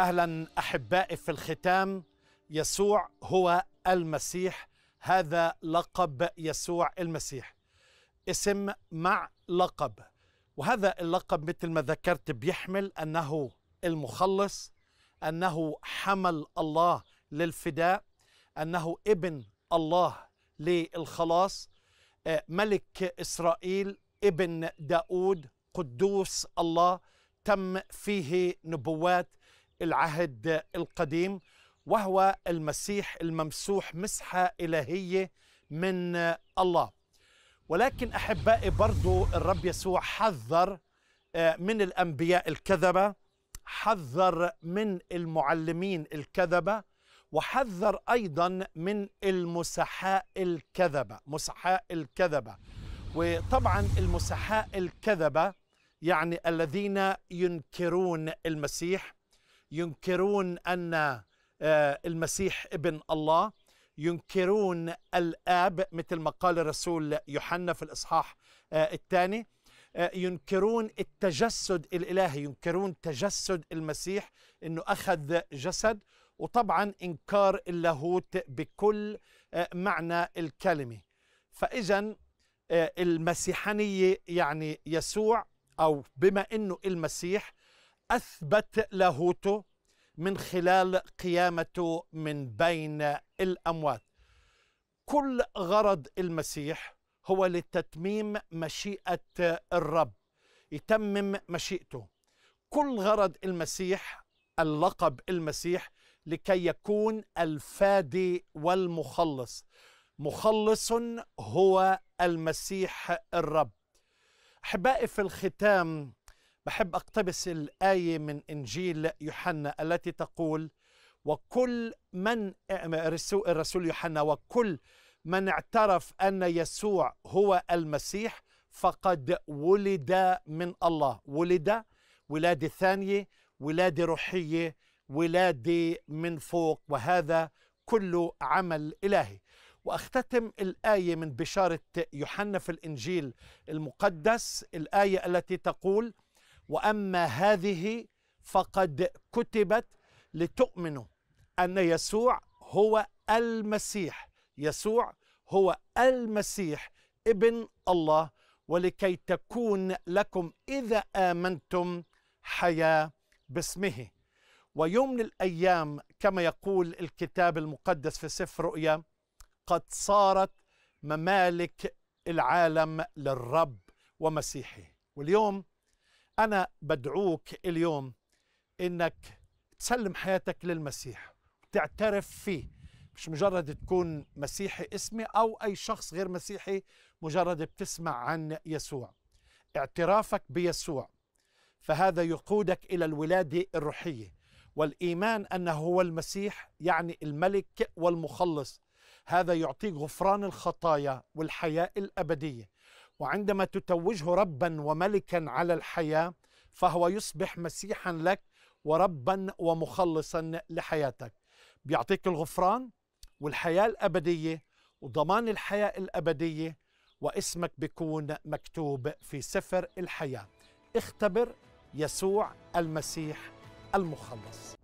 اهلا احبائي في الختام يسوع هو المسيح هذا لقب يسوع المسيح اسم مع لقب وهذا اللقب مثل ما ذكرت بيحمل انه المخلص انه حمل الله للفداء انه ابن الله للخلاص آه، ملك اسرائيل ابن داود قدوس الله تم فيه نبوات العهد القديم وهو المسيح الممسوح مسحه الهيه من الله ولكن احبائي برضو الرب يسوع حذر آه، من الانبياء الكذبه حذر من المعلمين الكذبه وحذر ايضا من المسحاء الكذبه مسحاء الكذبه وطبعا المسحاء الكذبه يعني الذين ينكرون المسيح ينكرون ان آه، المسيح ابن الله ينكرون الاب مثل ما قال الرسول يوحنا في الاصحاح آه، الثاني آه، ينكرون التجسد الالهي ينكرون تجسد المسيح انه اخذ جسد وطبعا انكار اللاهوت بكل معنى الكلمه فاذا المسيحانيه يعني يسوع او بما انه المسيح اثبت لاهوته من خلال قيامته من بين الاموات كل غرض المسيح هو لتتميم مشيئه الرب يتمم مشيئته كل غرض المسيح اللقب المسيح لكي يكون الفادي والمخلص مخلص هو المسيح الرب احبائي في الختام بحب أقتبس الآية من إنجيل يوحنا التي تقول وكل من الرسول يوحنا وكل من اعترف أن يسوع هو المسيح فقد ولد من الله ولد ولادة ثانية ولادة روحية ولادة من فوق وهذا كله عمل إلهي واختتم الايه من بشاره يوحنا في الانجيل المقدس الايه التي تقول واما هذه فقد كتبت لتؤمنوا ان يسوع هو المسيح يسوع هو المسيح ابن الله ولكي تكون لكم اذا امنتم حياه باسمه ويوم الايام كما يقول الكتاب المقدس في سفر رؤيا قد صارت ممالك العالم للرب ومسيحه واليوم أنا بدعوك اليوم إنك تسلم حياتك للمسيح تعترف فيه مش مجرد تكون مسيحي اسمي أو أي شخص غير مسيحي مجرد بتسمع عن يسوع اعترافك بيسوع فهذا يقودك إلى الولادة الروحية والإيمان أنه هو المسيح يعني الملك والمخلص هذا يعطيك غفران الخطايا والحياة الأبدية وعندما تتوجه ربا وملكا على الحياه فهو يصبح مسيحا لك وربا ومخلصا لحياتك بيعطيك الغفران والحياه الابديه وضمان الحياه الابديه واسمك بيكون مكتوب في سفر الحياه اختبر يسوع المسيح المخلص